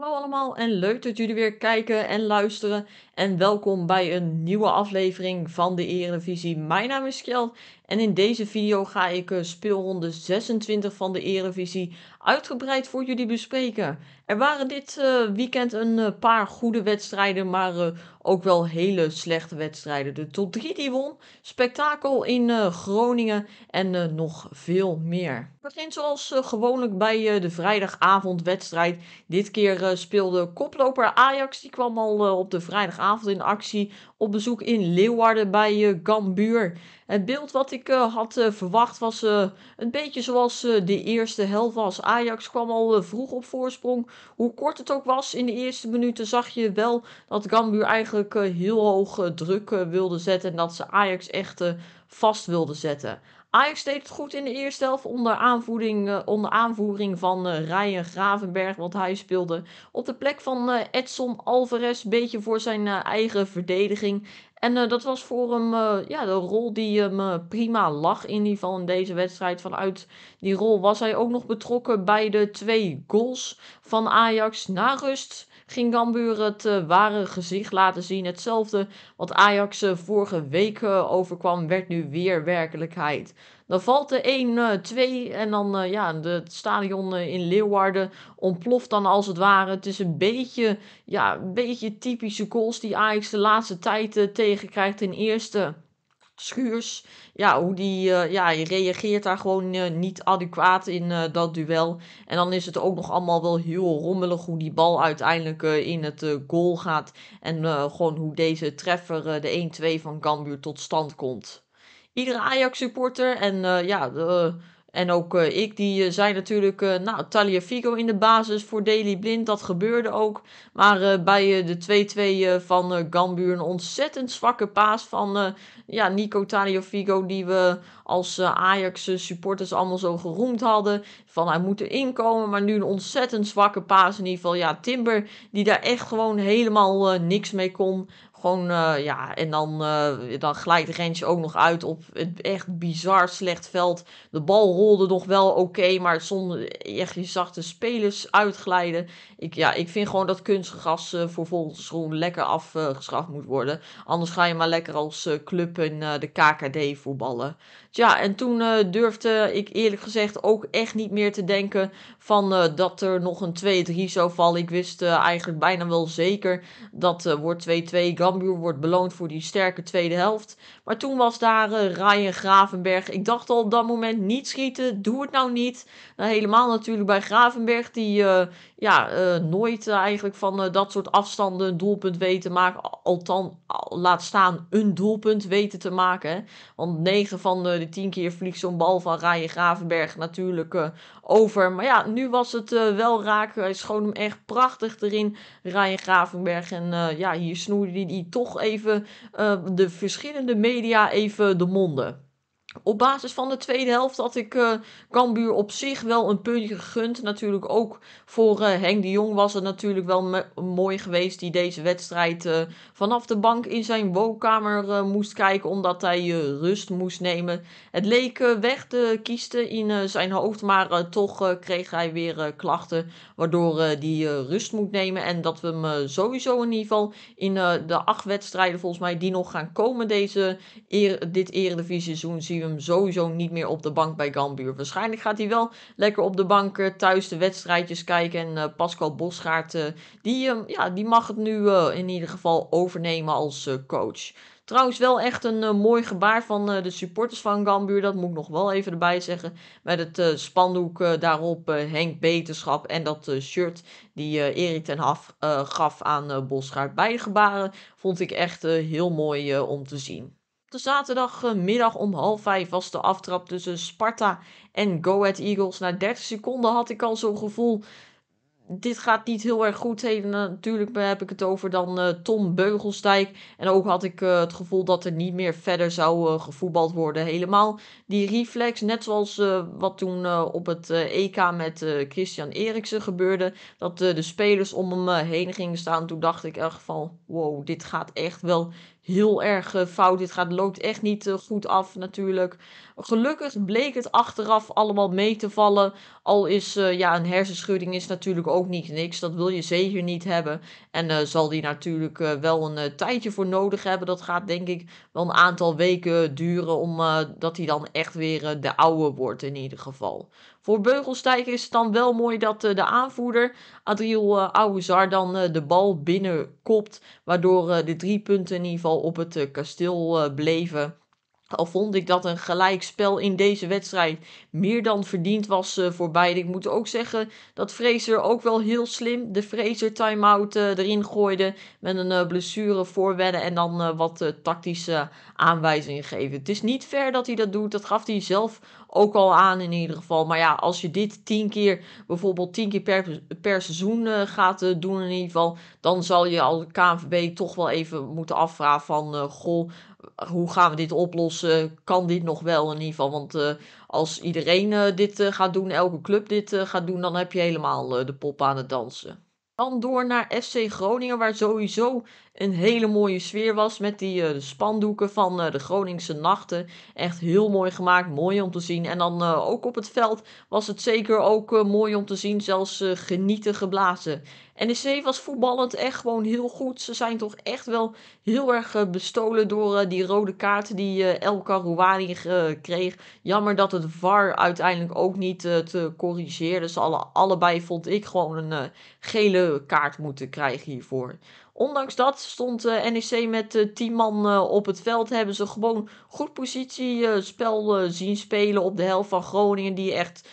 Hallo allemaal en leuk dat jullie weer kijken en luisteren en welkom bij een nieuwe aflevering van de Eredivisie. Mijn naam is Kjeld en in deze video ga ik eh, speelronde 26 van de Eredivisie uitgebreid voor jullie bespreken. Er waren dit eh, weekend een eh, paar goede wedstrijden, maar ook wel hele slechte wedstrijden. De top 3 die won, spektakel in Groningen en nog veel meer. Het begin zoals gewoonlijk bij de vrijdagavondwedstrijd. Dit keer speelde koploper Ajax, die kwam al op de vrijdagavond in actie op bezoek in Leeuwarden bij uh, Gambuur. Het beeld wat ik eh, had eh, verwacht was een beetje zoals de eerste helft was. Ajax kwam al vroeg op voorsprong. Hoe kort het ook was in de eerste minuten zag je wel dat Gambuur eigenlijk heel hoog druk wilde zetten. En dat ze Ajax echt vast wilde zetten. Ajax deed het goed in de eerste helft onder, aanvoering, eh, onder aanvoering van eh, Ryan Gravenberg, want hij speelde op de plek van eh, Edson Alvarez, een beetje voor zijn eigen verdediging. En dat was voor hem ja, de rol die hem prima lag. In ieder geval in deze wedstrijd. Vanuit die rol was hij ook nog betrokken bij de twee goals van Ajax. Na rust ging Cambuur het eh, ware gezicht laten zien. Hetzelfde wat Ajax eh, vorige week eh, overkwam, werd nu weer werkelijkheid. Dan valt de 1-2 en dan ja, het stadion in Leeuwarden ontploft dan als het ware. Het is een beetje, ja, een beetje typische goals die Ajax de laatste tijd tegenkrijgt. in eerste Schuurs, ja, hoe die uh, ja, reageert daar gewoon eh, niet adequaat in eh, dat duel. En dan is het ook nog allemaal wel heel rommelig hoe die bal uiteindelijk in het goal gaat. En gewoon hoe deze treffer, de 1-2 van Cambuur, tot stand komt. Iedere Ajax-supporter en ja, de en ook eh, ik, die eh, zei natuurlijk, uh, nou, Figo in de basis voor Daily Blind, dat gebeurde ook. Maar bij de 2-2 van Gambuur een ontzettend zwakke paas van ja, Nico Figo die we als Ajax supporters allemaal zo geroemd hadden. Van hij moet erin komen, maar nu een ontzettend zwakke paas in ieder geval. Ja, Timber, die daar echt gewoon helemaal niks mee kon. Gewoon, eh, ja, en dan, uh, dan glijdt Rensje ook nog uit op het echt bizar slecht veld. De bal rolde nog wel oké, maar zonder echt, je zag de spelers uitglijden. Ik, ja, ik vind gewoon dat kunstgras uh, eh, voor volgens groen lekker afgeschaft moet worden. Anders ga je maar lekker als club in de KKD voetballen. Tja, en toen durfde ik eerlijk gezegd ook echt niet meer te denken van dat er nog een 2-3 zou vallen. Ik wist eigenlijk bijna wel zeker dat wordt 2-2 Cambuur wordt beloond voor die sterke tweede helft. Maar toen was daar uh, Ryan Gravenberg. Ik dacht al op dat moment, niet schieten, doe het nou niet. Nou, helemaal natuurlijk bij Gravenberg, die eh, ja, eh, nooit eigenlijk van dat soort afstanden een doelpunt weten te maken. Althans, laat staan een doelpunt weten te maken. Want 9 van de 10 keer vliegt zo'n bal van Ryan Gravenberg natuurlijk over. Maar ja, nu was het eh, wel raak. Hij schoon hem echt prachtig erin, Ryan Gravenberg. En eh, ja, hier snoerde hij toch even eh, de verschillende media even de monden op basis van de tweede helft had ik uh, Cambuur op zich wel een puntje gegund. Natuurlijk ook voor uh, Henk de Jong was het natuurlijk wel mooi geweest... die deze wedstrijd eh, vanaf de bank in zijn woonkamer moest kijken... omdat hij rust moest nemen. Het leek weg de kiesten in zijn hoofd... maar toch kreeg hij weer klachten... waardoor hij rust moet nemen. En dat we hem sowieso in ieder geval in de acht wedstrijden... volgens mij die nog gaan komen deze, dit eredivisie seizoen zien we hem sowieso niet meer op de bank bij Gambuur. Waarschijnlijk gaat hij wel lekker op de bank eh, thuis de wedstrijdjes kijken. En eh, Pascal Bosgaard, eh, die, ja, die mag het nu in ieder geval overnemen als coach. Trouwens, wel echt een mooi gebaar van de supporters van Gambuur. Dat moet ik nog wel even erbij zeggen. Met het spandoek daarop Henk Beterschap en dat shirt die Erik ten Haf gaf aan Bosgaard. Beide gebaren vond ik echt heel mooi om te zien. De zaterdagmiddag om half vijf was de aftrap tussen Sparta en Go Ahead Eagles. Na 30 seconden had ik al zo'n gevoel, dit gaat niet heel erg goed. Hey, natuurlijk heb ik het over dan eh, Tom Beugelstijk. En ook had ik eh, het gevoel dat er niet meer verder zou eh, gevoetbald worden. Helemaal die reflex, net zoals wat toen op het EK met Christian Eriksen gebeurde. Dat de spelers om hem heen gingen staan. Toen dacht ik echt van, wow, dit gaat echt wel heel erg eh, fout. Dit gaat, loopt echt niet eh, goed af natuurlijk. Gelukkig bleek het achteraf allemaal mee te vallen. Al is eh, ja, een hersenschudding is natuurlijk ook niet niks. Dat wil je zeker niet hebben. En uh, zal die natuurlijk wel een tijdje voor nodig hebben. Dat gaat denk ik wel een aantal weken duren. Omdat hij dan echt weer de oude wordt in ieder geval. Voor Beugelstijger is het dan wel mooi dat eh, de aanvoerder Adriel uh, dan eh, de bal binnenkopt. Waardoor de drie punten in ieder geval op het kasteel bleven. Al vond ik dat een gelijkspel in deze wedstrijd meer dan verdiend was eh, voor beide. Ik moet ook zeggen dat Fraser ook wel heel slim de Fraser time-out eh, erin gooide. Met een eh, blessure voorwedden en dan wat tactische aanwijzingen geven. Het is niet ver dat hij dat doet. Dat gaf hij zelf ook al aan in ieder geval. Maar ja, als je dit tien keer, bijvoorbeeld tien keer per, per seizoen gaat doen in ieder geval. Dan zal je al KNVB toch wel even moeten afvragen van... goh, hoe gaan we dit oplossen? Kan dit nog wel in ieder geval? Want eh, als iedereen eh, dit eh, gaat doen, elke club dit gaat doen, dan heb je helemaal de pop aan het dansen. Dan door naar FC Groningen, waar sowieso een hele mooie sfeer was met die spandoeken van de Groningse nachten. Echt heel mooi gemaakt, mooi om te zien. En dan ook op het veld was het zeker ook mooi om te zien, zelfs genieten geblazen. NEC was voetballend echt gewoon heel goed. Ze zijn toch echt wel heel erg eh, bestolen door eh, die rode kaart die eh, El Karouani kreeg. Jammer dat het VAR uiteindelijk ook niet te corrigeren. Dus alle, allebei vond ik gewoon een gele kaart moeten krijgen hiervoor. Ondanks dat stond eh, NEC met 10 eh, man eh, op het veld. Hebben ze gewoon goed positiespel zien spelen op de helft van Groningen. Die echt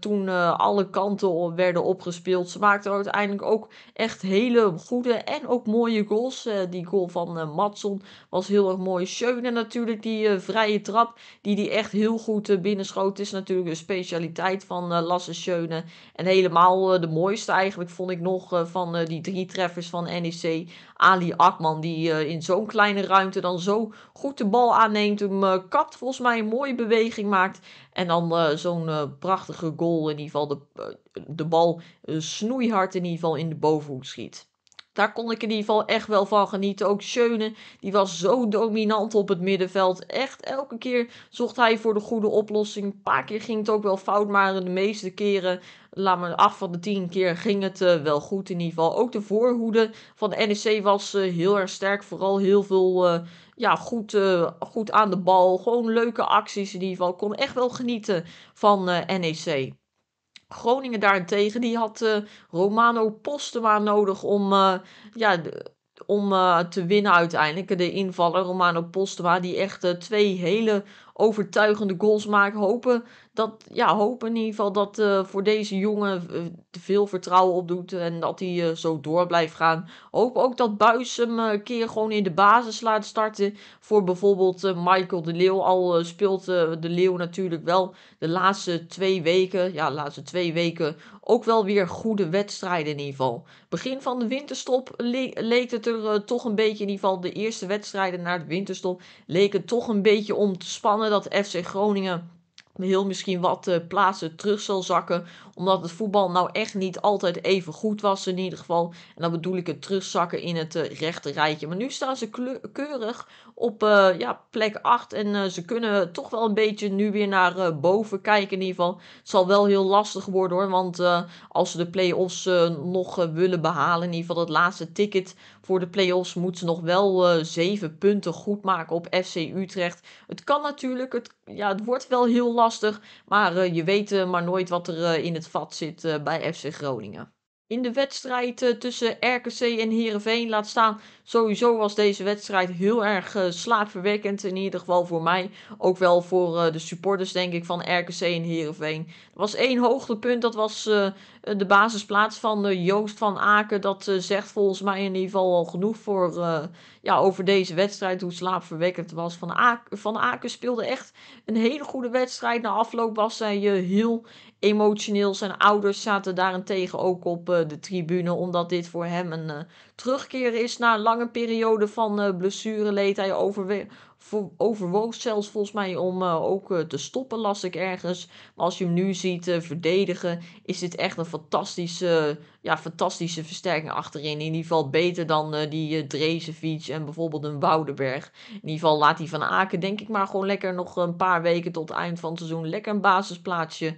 toen alle kanten werden opgespeeld. Ze maakten uiteindelijk ook echt hele goede en ook mooie goals. die goal van Matson was heel erg mooi. Schöne natuurlijk, die vrije trap die die echt heel goed binnenschoot. is natuurlijk een specialiteit van Lasse Schöne. En helemaal de mooiste eigenlijk vond ik nog van die drie treffers van NEC. Ali Akman, die eh, in zo'n kleine ruimte dan zo goed de bal aanneemt, hem eh, kapt, volgens mij een mooie beweging maakt. En dan eh, zo'n prachtige goal, in ieder geval de, de bal snoeihard in ieder geval in de bovenhoek schiet. Daar kon ik in ieder geval echt wel van genieten. Ook Schöne, die was zo dominant op het middenveld. Echt elke keer zocht hij voor de goede oplossing. Een paar keer ging het ook wel fout, maar de meeste keren, laat maar af van de tien keer, ging het eh, wel goed in ieder geval. Ook de voorhoede van de NEC was eh, heel erg sterk. Vooral heel veel eh, ja, goed, goed aan de bal. Gewoon leuke acties in ieder geval. Kon echt wel genieten van NEC. Groningen daarentegen, die had eh, Romano Postema nodig om, eh, ja, om eh, te winnen uiteindelijk. De invaller Romano Postema, die echt twee hele overtuigende goals maakt. Hopen dat ja, hopen in ieder geval dat eh, voor deze jongen eh, veel vertrouwen opdoet en dat hij eh, zo door blijft gaan. Hoop ook dat Buis hem een keer gewoon in de basis laat starten. Voor bijvoorbeeld Michael de Leeuw. Al speelt de Leeuw natuurlijk wel de laatste twee weken, ja, de laatste twee weken ook wel weer goede wedstrijden in ieder geval. Begin van de winterstop leek het er toch een beetje, in ieder geval de eerste wedstrijden na de winterstop, leek het toch een beetje om te spannen dat FC Groningen heel misschien wat eh, plaatsen terug zal zakken. Omdat het voetbal nou echt niet altijd even goed was in ieder geval. En dan bedoel ik het terugzakken in het uh, rechte rijtje. Maar nu staan ze keurig op eh, ja, plek 8. En eh, ze kunnen toch wel een beetje nu weer naar eh, boven kijken in ieder geval. Het zal wel heel lastig worden hoor. Want als ze de play-offs nog willen behalen, in ieder geval het laatste ticket voor de play-offs, moeten ze nog wel zeven punten goed maken op FC Utrecht. Het kan natuurlijk, het, ja, het wordt wel heel lastig. Maar je weet maar nooit wat er in het vat zit bij FC Groningen in de wedstrijd eh, tussen RKC en Heerenveen. Laat staan, sowieso was deze wedstrijd heel erg eh, slaapverwekkend. In ieder geval voor mij. Ook wel voor eh, de supporters, denk ik, van RKC en Heerenveen. Er was één hoogtepunt. Dat was eh, de basisplaats van Joost van Aken. Dat eh, zegt volgens mij in ieder geval al genoeg voor, eh, ja, over deze wedstrijd. Hoe slaapverwekkend was. Van Aken, van Aken speelde echt een hele goede wedstrijd. Na afloop was hij heel emotioneel. Zijn ouders zaten daarentegen ook op de tribune. Omdat dit voor hem een terugkeer is na een lange periode van blessure. Leed hij over overwoog zelfs volgens mij om eh, ook eh, te stoppen, las ik ergens. Maar als je hem nu ziet eh, verdedigen, is dit echt een fantastische, ja, fantastische versterking achterin. In ieder geval beter dan die Drezevic en bijvoorbeeld een Woudenberg. In ieder geval laat hij Van Aken denk ik maar gewoon lekker nog een paar weken tot eind van het seizoen lekker een basisplaatsje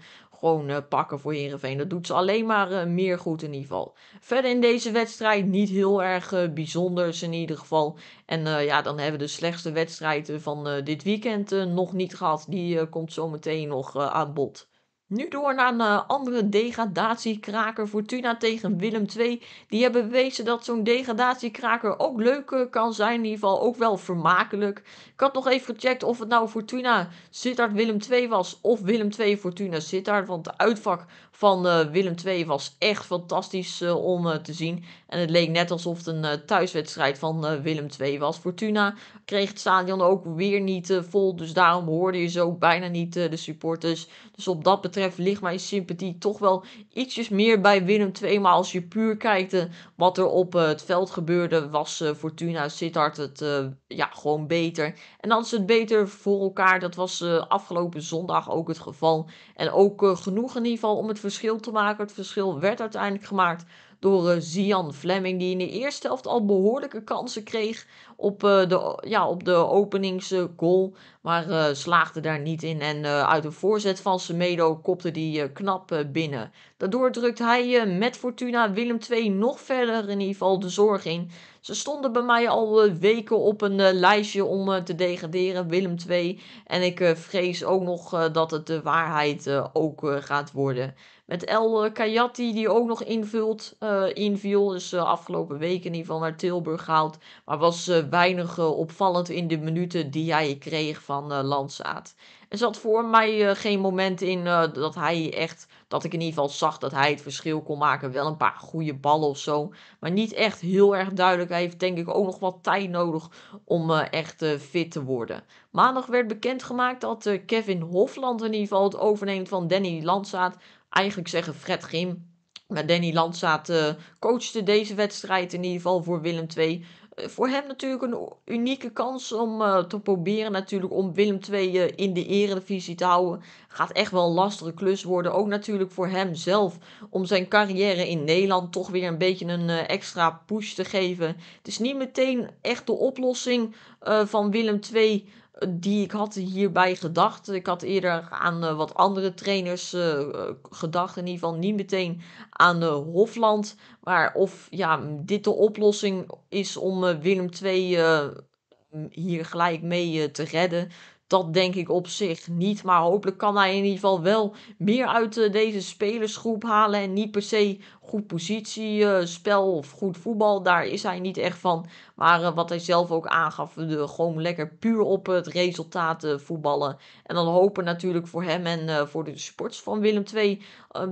gewoon uh, pakken voor Herenveen. Dat doet ze alleen maar eh, meer goed in ieder geval. Verder in deze wedstrijd niet heel erg eh, bijzonders in ieder geval. En eh, ja, dan hebben we de slechtste wedstrijd van dit weekend nog niet gehad. Die komt zometeen nog aan bod. Nu door naar een eh, andere degradatiekraker. Fortuna tegen Willem II. Die hebben bewezen dat zo'n degradatiekraker ook leuk eh, kan zijn. In ieder geval ook wel vermakelijk. Ik had nog even gecheckt of het nou Fortuna Sittard Willem II was. Of Willem II Fortuna Sittard. Want de uitvak van eh, Willem II was echt fantastisch om te zien. En het leek net alsof het een thuiswedstrijd van Willem II was. Fortuna kreeg het stadion ook weer niet vol. Dus daarom hoorde je zo bijna niet de supporters. Dus op dat betreft betreft ligt mijn sympathie toch wel ietsjes meer bij Willem II. Maar als je puur kijkt wat er op eh, het veld gebeurde, was eh, Fortuna Sittard het eh, ja, gewoon beter. En dan is het beter voor elkaar. Dat was afgelopen zondag ook het geval. En ook genoeg in ieder geval om het verschil te maken. Het verschil werd uiteindelijk gemaakt door Zian eh, Fleming, die in de eerste helft al behoorlijke kansen kreeg op, eh, de, ja, op de openingsgoal. Maar eh, slaagde daar niet in. En uit een voorzet van Semedo kopte die knap binnen. Daardoor drukt hij met Fortuna Willem II nog verder in ieder geval de zorg in. Ze stonden bij mij al weken op een lijstje om te degraderen, Willem II. En ik vrees ook nog dat het de waarheid ook gaat worden. Met El Kayati die ook nog invult, uh, inviel. Dus uh, afgelopen weken in ieder geval naar Tilburg gehaald. Maar was eh, weinig opvallend in de minuten die hij kreeg van Landsaat. Er zat voor mij geen moment in dat hij echt, dat ik in ieder geval zag dat hij het verschil kon maken. Wel een paar goede ballen of zo. Maar niet echt heel erg duidelijk. Hij heeft denk ik ook nog wat tijd nodig om echt fit te worden. Maandag werd bekendgemaakt dat Kevin Hofland in ieder geval het overneemt van Danny Landsaat eigenlijk zeggen Fred Grim. Maar Danny Landzaat uh, eh, coachte deze wedstrijd in ieder geval voor Willem II. Eh, voor hem natuurlijk een unieke kans om eh, te proberen natuurlijk om Willem II in de eredivisie te houden. Gaat echt wel een lastige klus worden. Ook natuurlijk voor hem zelf om zijn carrière in Nederland toch weer een beetje een extra push te geven. Het is niet meteen echt de oplossing van Willem II die ik had hierbij gedacht. Ik had eerder aan eh, wat andere trainers eh, eh, gedacht. In ieder geval niet meteen aan uh, Hofland. Maar of ja, dit de oplossing is om Willem II hier gelijk mee te redden. Dat denk ik op zich niet. Maar hopelijk kan hij in ieder geval wel meer uit deze spelersgroep halen. En niet per se goed spel of goed voetbal. Daar is hij niet echt van. Maar eh, wat hij zelf ook aangaf, de, eh, gewoon lekker puur op het resultaat eh, voetballen. En dan hopen natuurlijk voor hem en voor de sports van Willem II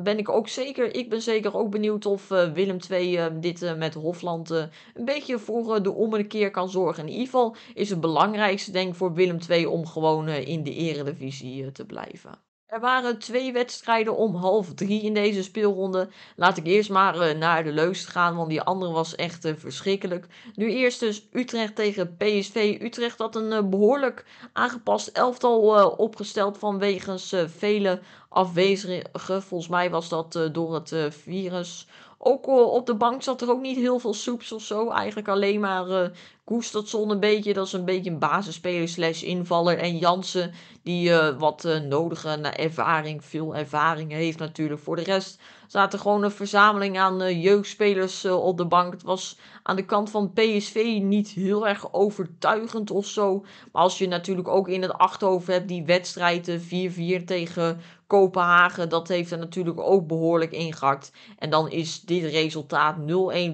ben ik ook zeker. Ik ben zeker ook benieuwd of Willem II dit met Hofland een beetje voor de ommekeer kan zorgen. In ieder geval is het belangrijkste denk ik voor Willem II om gewoon in de eredivisie te blijven. Er waren twee wedstrijden om half drie in deze speelronde. Laat ik eerst maar eh, naar de leukste gaan, want die andere was echt eh, verschrikkelijk. Nu eerst dus Utrecht tegen PSV. Utrecht had een eh, behoorlijk aangepast elftal opgesteld vanwege vele afwezigen. Volgens mij was dat door het virus ook op de bank zat er ook niet heel veel soeps of zo. Eigenlijk alleen maar uh, eh, zon een beetje. Dat is een beetje een basisspeler slash invaller. En Jansen die eh, wat eh, nodige ervaring, veel ervaring heeft natuurlijk. Voor de rest zaten gewoon een verzameling aan jeugdspelers op de bank. Het was aan de kant van PSV niet heel erg overtuigend of zo. Maar als je natuurlijk ook in het achterhoofd hebt die wedstrijden 4-4 tegen Kopenhagen, dat heeft er natuurlijk ook behoorlijk ingehakt. En dan is dit resultaat 0-1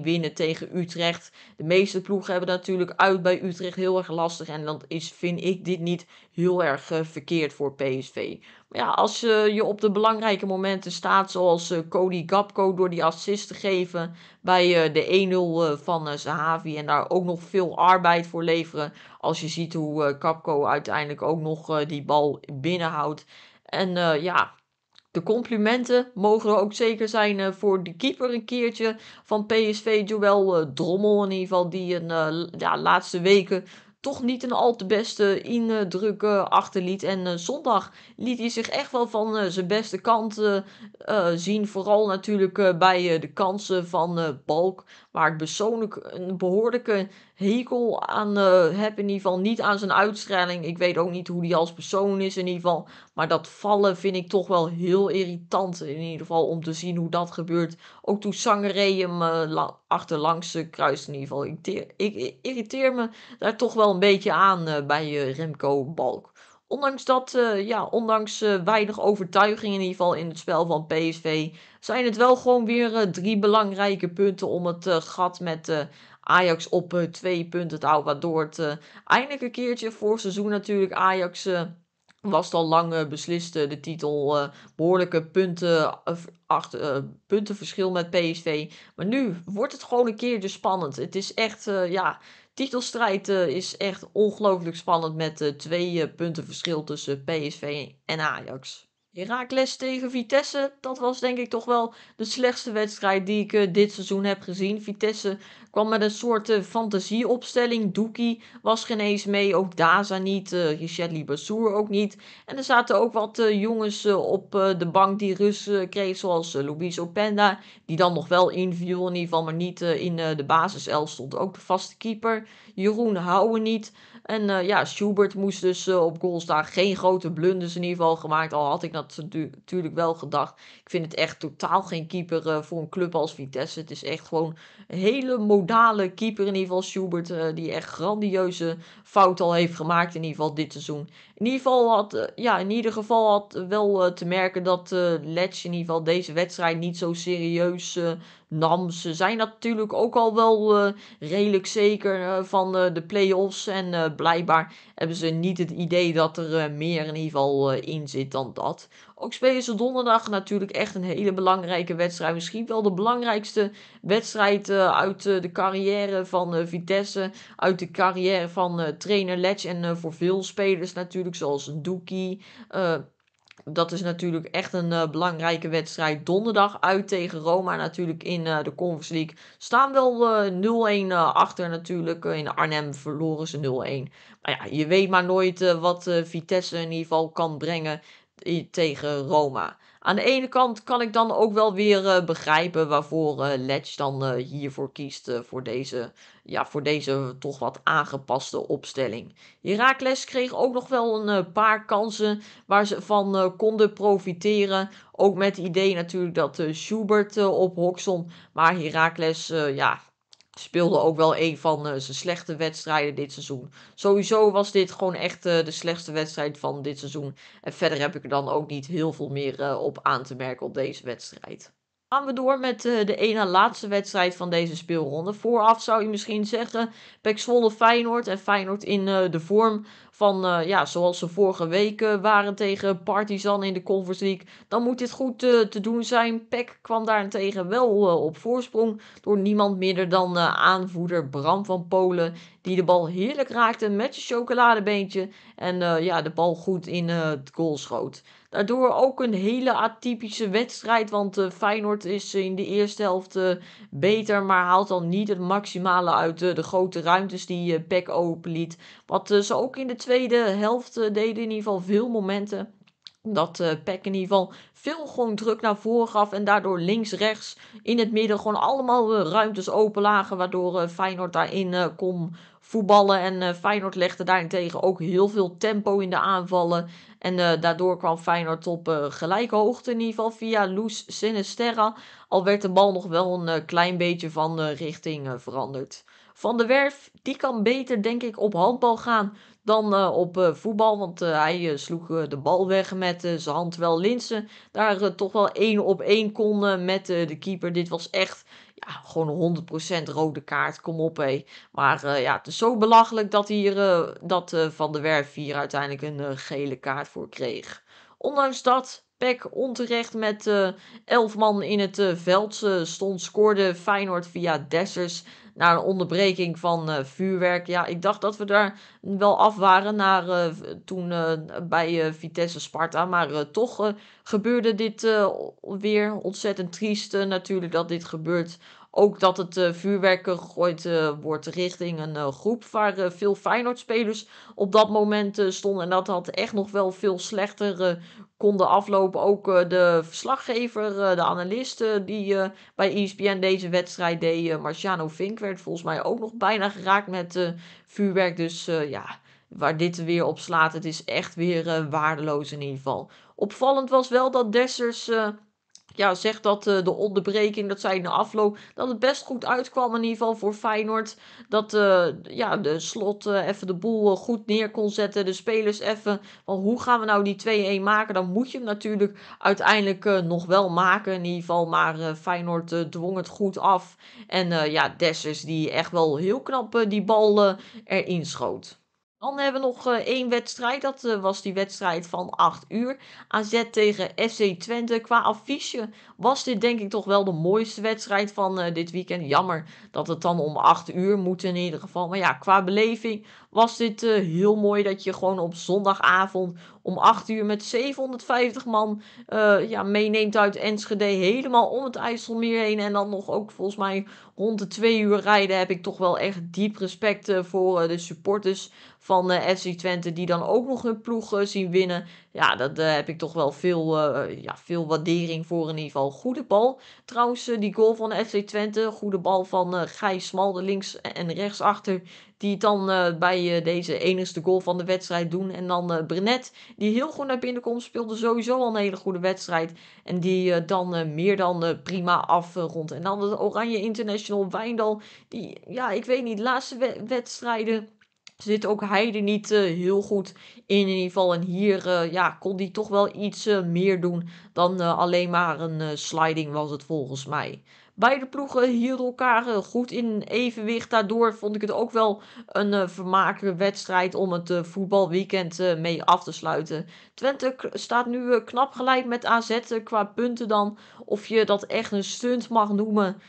winnen tegen Utrecht. De meeste ploegen hebben natuurlijk uit bij Utrecht heel erg lastig. En dan is, vind ik dit niet heel erg eh, verkeerd voor PSV. Maar ja, als eh, je op de belangrijke momenten staat, zoals eh, Cody Gapko door die assist te geven bij de 1-0 van Zahavi. En daar ook nog veel arbeid voor leveren. Als je ziet hoe Gapko uiteindelijk ook nog die bal binnenhoudt. En eh, ja, de complimenten mogen er ook zeker zijn eh, voor de keeper een keertje van PSV, Joel eh, Drommel in ieder geval, die een ja, laatste weken toch niet een al te beste indruk achterliet. En eh, zondag liet hij zich echt wel van eh, zijn beste kant eh, zien. Vooral natuurlijk bij de kansen van Balk. Waar ik persoonlijk een behoorlijke hekel aan heb. In ieder geval niet aan zijn uitstraling. Ik weet ook niet hoe die als persoon is in ieder geval. Maar dat vallen vind ik toch wel heel irritant. In ieder geval om te zien hoe dat gebeurt. Ook toen Sangaré hem eh, achterlangs eh, kruist in ieder geval. Irriteer, ik, irriteer me daar toch wel een beetje aan eh, bij Remco Balk. Ondanks dat, ja, ondanks weinig overtuiging in ieder geval in het spel van PSV... zijn het wel gewoon weer drie belangrijke punten om het gat met Ajax op twee punten te houden. Waardoor het eindelijk een keertje voor seizoen natuurlijk Ajax was het al lang beslist de titel. Eh, behoorlijke punten, punten eh, puntenverschil met PSV. Maar nu wordt het gewoon een keer dus spannend. Het is echt, eh, ja, titelstrijd is echt ongelooflijk spannend met twee punten verschil tussen PSV en Ajax. Herakles tegen Vitesse, dat was denk ik toch wel de slechtste wedstrijd die ik eh, dit seizoen heb gezien. Vitesse kwam met een soort eh, fantasieopstelling. Doekie was geen eens mee, ook Daza niet, uh, eh, Richelli ook niet. En er zaten ook wat jongens op de bank die rust kreeg, zoals Luis Openda, die dan nog wel inviel in ieder geval, maar niet in de basiself stond. Ook de vaste keeper, Jeroen Houwen niet. En eh, ja, Schubert moest dus eh, op goal staan. Geen grote blunders in ieder geval gemaakt. Al had ik dat natuurlijk wel gedacht. Ik vind het echt totaal geen keeper eh, voor een club als Vitesse. Het is echt gewoon een hele modale keeper in ieder geval. Schubert die echt grandieuze fout al heeft gemaakt. In ieder geval dit seizoen. In ieder geval had, eh, ja, in ieder geval had eh, wel eh, te merken dat uh, Letch in ieder geval deze wedstrijd niet zo serieus nam. Ze zijn natuurlijk ook al wel redelijk zeker van de play-offs. En blijkbaar hebben ze niet het idee dat er meer in ieder geval in zit dan dat. Ook spelen ze donderdag natuurlijk echt een hele belangrijke wedstrijd. Misschien wel de belangrijkste wedstrijd eh, uit eh, de carrière van eh, Vitesse. Uit de carrière van trainer Letch. En voor veel spelers natuurlijk, zoals Doekie. Dat is natuurlijk echt een belangrijke wedstrijd. Donderdag uit tegen Roma natuurlijk in de Conference League. Staan wel uh, 0-1 achter natuurlijk. in Arnhem verloren ze 0-1. Maar ja, je weet maar nooit wat Vitesse in ieder geval kan brengen tegen Roma. Aan de ene kant kan ik dan ook wel weer eh, begrijpen waarvoor uh, Ledge dan eh, hiervoor kiest voor, deze, ja, voor deze toch wat aangepaste opstelling. Herakles kreeg ook nog wel een paar kansen waar ze van konden profiteren. Ook met het idee natuurlijk dat Schubert op Hoxon. Maar Herakles ja, speelde ook wel een van eh, zijn slechte wedstrijden dit seizoen. Sowieso was dit gewoon echt eh, de slechtste wedstrijd van dit seizoen. En verder heb ik er dan ook niet heel veel meer eh, op aan te merken op deze wedstrijd. Gaan we door met de ene laatste wedstrijd van deze speelronde. Vooraf zou je misschien zeggen, Pek Zwolle Feyenoord. En Feyenoord in de vorm van, eh, ja, zoals ze vorige week waren tegen Partizan in de Conference League, dan moet dit goed eh, te doen zijn. Peck kwam daarentegen wel eh, op voorsprong door niemand minder dan aanvoerder Bram van Polen, die de bal heerlijk raakte met zijn chocoladebeentje en ja, de bal goed in het goal schoot. Daardoor ook een hele atypische wedstrijd, want Feyenoord is in de eerste helft beter, maar haalt dan niet het maximale uit de grote ruimtes die Peck openliet. Wat ze ook in de tweede tweede helft eh, deden in ieder geval veel momenten. Dat uh, Peck in ieder geval veel gewoon druk naar voren gaf. En daardoor links, rechts, in het midden gewoon allemaal eh, ruimtes open lagen. Waardoor Feyenoord daarin uh, kon voetballen. En Feyenoord legde daarentegen ook heel veel tempo in de aanvallen. En daardoor kwam Feyenoord op gelijke hoogte in ieder geval via Loes Sinisterra. Al werd de bal nog wel een klein beetje van richting veranderd. Van de Werf die kan beter, denk ik, op handbal gaan dan eh, op eh, voetbal. Want eh, hij sloeg de bal weg met zijn hand. Terwijl Linsen daar toch wel één op één kon met de keeper. Dit was echt ja, gewoon 100% rode kaart. Kom op, hé. Maar ja, het is zo belachelijk dat, hier, dat Van der Werf hier uiteindelijk een gele kaart voor kreeg. Ondanks dat Peck onterecht met elf man in het veld stond, scoorde Feyenoord via Dessers naar een onderbreking van eh, vuurwerk. Ja, ik dacht dat we daar wel af waren naar, eh, toen eh, bij Vitesse Sparta. Maar toch gebeurde dit weer ontzettend triest natuurlijk dat dit gebeurt ook dat het uh, eh, vuurwerk gegooid eh, wordt richting een eh, groep waar veel Feyenoord-spelers op dat moment stonden. En dat had echt nog wel veel slechter konden aflopen. Ook de verslaggever, de analist die bij ESPN deze wedstrijd deed, Marciano Vink, werd volgens mij ook nog bijna geraakt met vuurwerk. Dus ja, waar dit weer op slaat, het is echt weer waardeloos in ieder geval. Opvallend was wel dat Dessers ja, zegt dat eh, de onderbreking, dat zij de afloop, dat het best goed uitkwam in ieder geval voor Feyenoord. Dat eh, ja, de slot eh, even de boel goed neer kon zetten. De spelers even van hoe gaan we nou die 2-1 maken? Dan moet je hem natuurlijk uiteindelijk nog wel maken in ieder geval. Maar Feyenoord dwong het goed af. En ja, Dessers die echt wel heel knap die bal erin schoot. Dan hebben we nog eh, één wedstrijd. Dat eh, was die wedstrijd van 8 uur. AZ tegen FC Twente. Qua affiche was dit denk ik toch wel de mooiste wedstrijd van eh, dit weekend. Jammer dat het dan om 8 uur moet in ieder geval. Maar ja, qua beleving was dit heel mooi dat je gewoon op zondagavond om acht uur met 750 man eh, ja, meeneemt uit Enschede helemaal om het IJsselmeer heen. En dan nog ook volgens mij rond de twee uur rijden heb ik toch wel echt diep respect eh, voor eh, de supporters van FC Twente. Die dan ook nog hun ploeg zien winnen ja, dat eh, heb ik toch wel veel, eh, ja, veel waardering voor in ieder geval. Goede bal. Trouwens, eh, die goal van de FC Twente. Goede bal van Gijs Smalde links en rechts achter. Die dan bij deze enigste goal van de wedstrijd doen. En dan Brenet, die heel goed naar binnen komt. Speelde sowieso al een hele goede wedstrijd. En die dan meer dan prima afrondt. En dan de Oranje International Wijndal. Die, ja, ik weet niet, laatste wedstrijden zit ook heide niet eh, heel goed in, in ieder geval. En hier eh, ja, kon hij toch wel iets eh, meer doen dan alleen maar een sliding was het volgens mij. Beide ploegen hielden elkaar goed in evenwicht. Daardoor vond ik het ook wel een vermakelijke wedstrijd om het voetbalweekend mee af te sluiten. Twente staat nu knap gelijk met AZ qua punten dan. Of je dat echt een stunt mag noemen,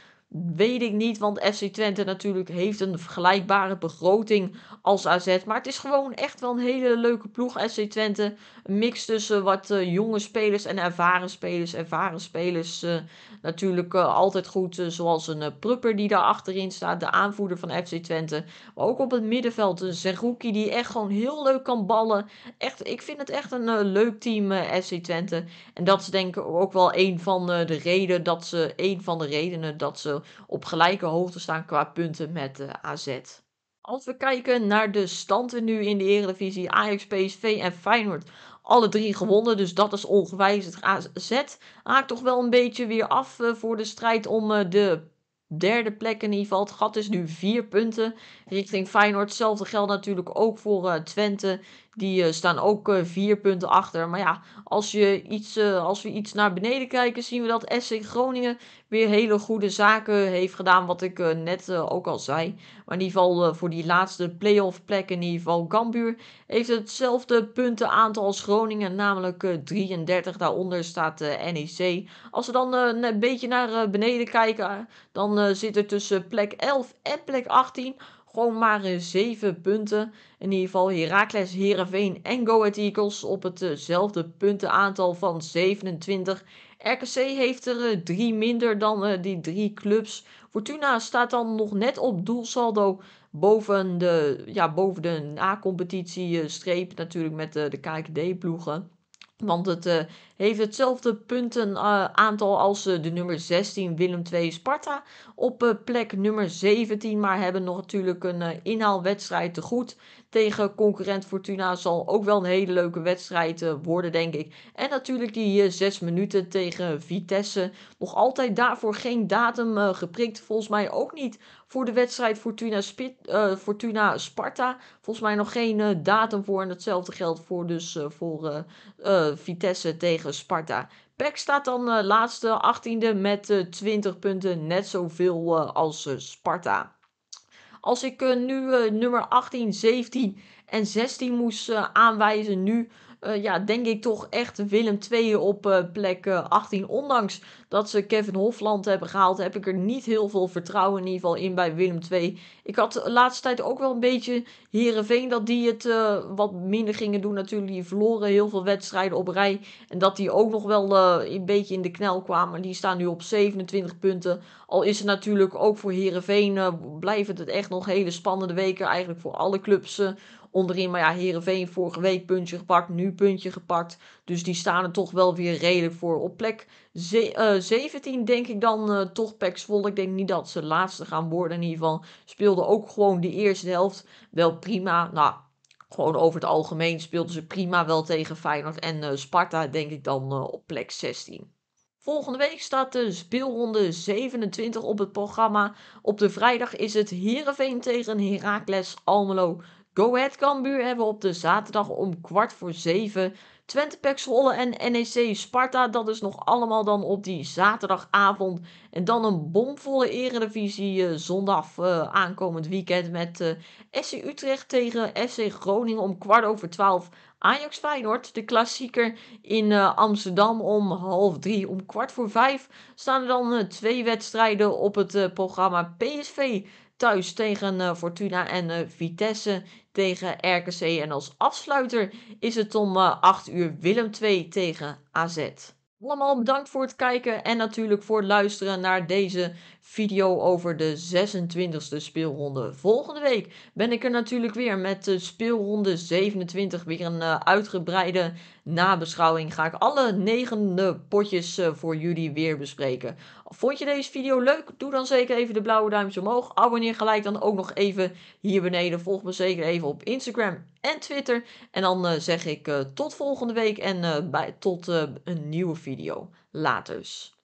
Weet ik niet, want FC Twente natuurlijk heeft een vergelijkbare begroting als AZ. Maar het is gewoon echt wel een hele leuke ploeg, FC Twente. Een mix tussen wat eh, jonge spelers en ervaren spelers. Ervaren spelers eh, natuurlijk eh, altijd goed, zoals een Prupper die daar achterin staat, de aanvoerder van FC Twente. Maar ook op het middenveld een Zerouki die echt gewoon heel leuk kan ballen. Echt, ik vind het echt een leuk team, FC Twente. En dat is denk ik ook wel een van de redenen dat ze... Een van de redenen dat ze op gelijke hoogte staan qua punten met AZ. Als we kijken naar de standen nu in de Eredivisie, Ajax, PSV en Feyenoord. Alle drie gewonnen, dus dat is ongewijzigd. AZ haakt toch wel een beetje weer af eh, voor de strijd om eh, de derde plek in ieder geval. Het gat is nu vier punten richting Feyenoord. Hetzelfde geldt natuurlijk ook voor eh, Twente. Die eh, staan ook eh, vier punten achter. Maar ja, als, je iets, als we iets naar beneden kijken, zien we dat SC Groningen weer hele goede zaken heeft gedaan. Wat ik net ook al zei. Maar in ieder geval voor die laatste playoff plek, in ieder geval Cambuur, heeft hetzelfde puntenaantal als Groningen, namelijk 33. Daaronder staat NEC. Als we dan een beetje naar beneden kijken, dan zit er tussen plek 11 en plek 18 gewoon maar eh, zeven punten. In ieder geval Heracles, Herenveen en Go Ahead Eagles op hetzelfde eh, puntenaantal van 27. RKC heeft er eh, drie minder dan die drie clubs. Fortuna staat dan nog net op doelsaldo boven de, ja, boven de na streep natuurlijk met de, de KKD-ploegen. Want het eh, heeft hetzelfde puntenaantal eh, als eh, de nummer 16 Willem II Sparta op plek nummer 17. Maar hebben nog natuurlijk een inhaalwedstrijd te goed tegen concurrent Fortuna zal ook wel een hele leuke wedstrijd eh, worden, denk ik. En natuurlijk die eh, zes minuten tegen Vitesse. Nog altijd daarvoor geen datum eh, geprikt. Volgens mij ook niet voor de wedstrijd Fortuna, Spit, Fortuna Sparta. Volgens mij nog geen datum voor. En hetzelfde geldt voor, dus, voor Vitesse tegen Sparta. PEC staat dan laatste, 18e met 20 punten. Net zoveel als Sparta. Als ik eh, nu eh, nummer 18, 17 en 16 moest eh, aanwijzen nu, ja, denk ik toch echt Willem II op plek 18. Ondanks dat ze Kevin Hofland hebben gehaald, heb ik er niet heel veel vertrouwen in ieder geval in bij Willem II. Ik had de laatste tijd ook wel een beetje Herenveen dat die het eh, wat minder gingen doen natuurlijk. Die verloren heel veel wedstrijden op rij. En dat die ook nog wel eh, een beetje in de knel kwamen. Die staan nu op 27 punten. Al is het natuurlijk ook voor Herenveen uh, eh, blijven het echt nog hele spannende weken eigenlijk voor alle clubs onderin. Maar ja, Herenveen vorige week puntje gepakt, nu puntje gepakt. Dus die staan er toch wel weer redelijk voor. Op plek 17 eh, denk ik dan eh, toch Pek Zwolle. Ik denk niet dat ze laatste gaan worden in ieder geval. Speelden ook gewoon de eerste helft wel prima. Nou, gewoon over het algemeen speelden ze prima wel tegen Feyenoord en eh, Sparta denk ik dan op plek 16. Volgende week staat de speelronde 27 op het programma. Op de vrijdag is het Herenveen tegen Heracles Almelo. Go Ahead Cambuur hebben op de zaterdag om kwart voor zeven. Twente, Pek en NEC Sparta. Dat is nog allemaal dan op die zaterdagavond. En dan een bomvolle eredivisie eh, zondag eh, aankomend weekend met eh, SC Utrecht tegen FC Groningen om kwart over twaalf. Ajax Feyenoord, de klassieker in Amsterdam om half drie. Om kwart voor vijf staan er dan twee wedstrijden op het programma PSV thuis tegen eh, Fortuna en eh, Vitesse tegen RKC. En als afsluiter is het om 8 eh, uur Willem 2 tegen AZ. Allemaal bedankt voor het kijken en natuurlijk voor het luisteren naar deze video over de 26e speelronde. Volgende week ben ik er natuurlijk weer met de speelronde 27. Weer een eh, uitgebreide nabeschouwing. Ga ik alle negende potjes eh, voor jullie weer bespreken. Vond je deze video leuk? Doe dan zeker even de blauwe duimpjes omhoog. Abonneer gelijk dan ook nog even hier beneden. Volg me zeker even op Instagram en Twitter. En dan eh, zeg ik tot volgende week en bij, tot een nieuwe video. Later.